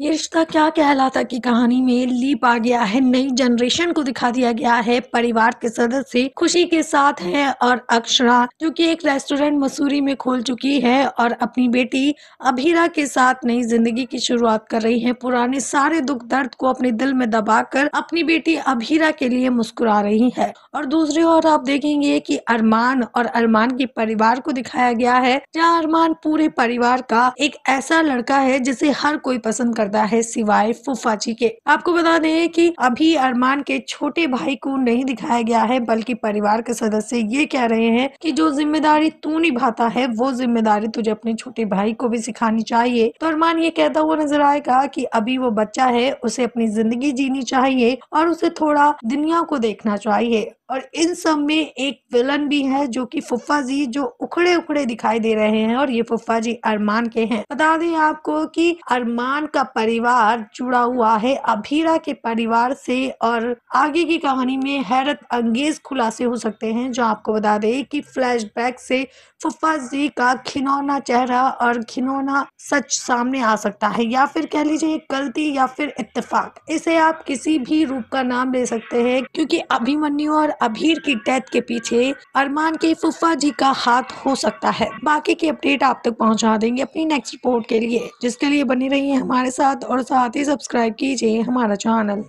ये रिश्ता क्या कहलाता की कहानी में लीप आ गया है नई जनरेशन को दिखा दिया गया है परिवार के सदस्य खुशी के साथ हैं और अक्षरा जो कि एक रेस्टोरेंट मसूरी में खोल चुकी है और अपनी बेटी अभीरा के साथ नई जिंदगी की शुरुआत कर रही है पुराने सारे दुख दर्द को अपने दिल में दबाकर अपनी बेटी अभीरा के लिए मुस्कुरा रही है और दूसरी ओर आप देखेंगे की अरमान और अरमान के परिवार को दिखाया गया है जहाँ अरमान पूरे परिवार का एक ऐसा लड़का है जिसे हर कोई पसंद कर करता है सिवाय फूफा जी के आपको बता दें कि अभी अरमान के छोटे भाई को नहीं दिखाया गया है बल्कि परिवार के सदस्य ये कह रहे हैं कि जो जिम्मेदारी तू निभाता है वो जिम्मेदारी तुझे अपने छोटे भाई को भी सिखानी चाहिए तो अरमान ये कहता हुआ नजर आएगा की अभी वो बच्चा है उसे अपनी जिंदगी जीनी चाहिए और उसे थोड़ा दुनिया को देखना चाहिए और इन सब में एक विलन भी है जो कि फुफा जी जो उखड़े उखड़े दिखाई दे रहे हैं और ये फुफा जी अरमान के हैं बता दें आपको कि अरमान का परिवार जुड़ा हुआ है अभीरा के परिवार से और आगे की कहानी में हैरत अंगेज खुलासे हो सकते हैं जो आपको बता दें कि फ्लैशबैक से फुफा जी का खिनौना चेहरा और खिनौना सच सामने आ सकता है या फिर कह लीजिए गलती या फिर इतफाक इसे आप किसी भी रूप का नाम ले सकते हैं क्योंकि अभिमन्यु और अभीर की डेथ के पीछे अरमान के फुफा जी का हाथ हो सकता है बाकी की अपडेट आप तक पहुंचा देंगे अपनी नेक्स्ट रिपोर्ट के लिए जिसके लिए बनी रहिए हमारे साथ और साथ ही सब्सक्राइब कीजिए हमारा चैनल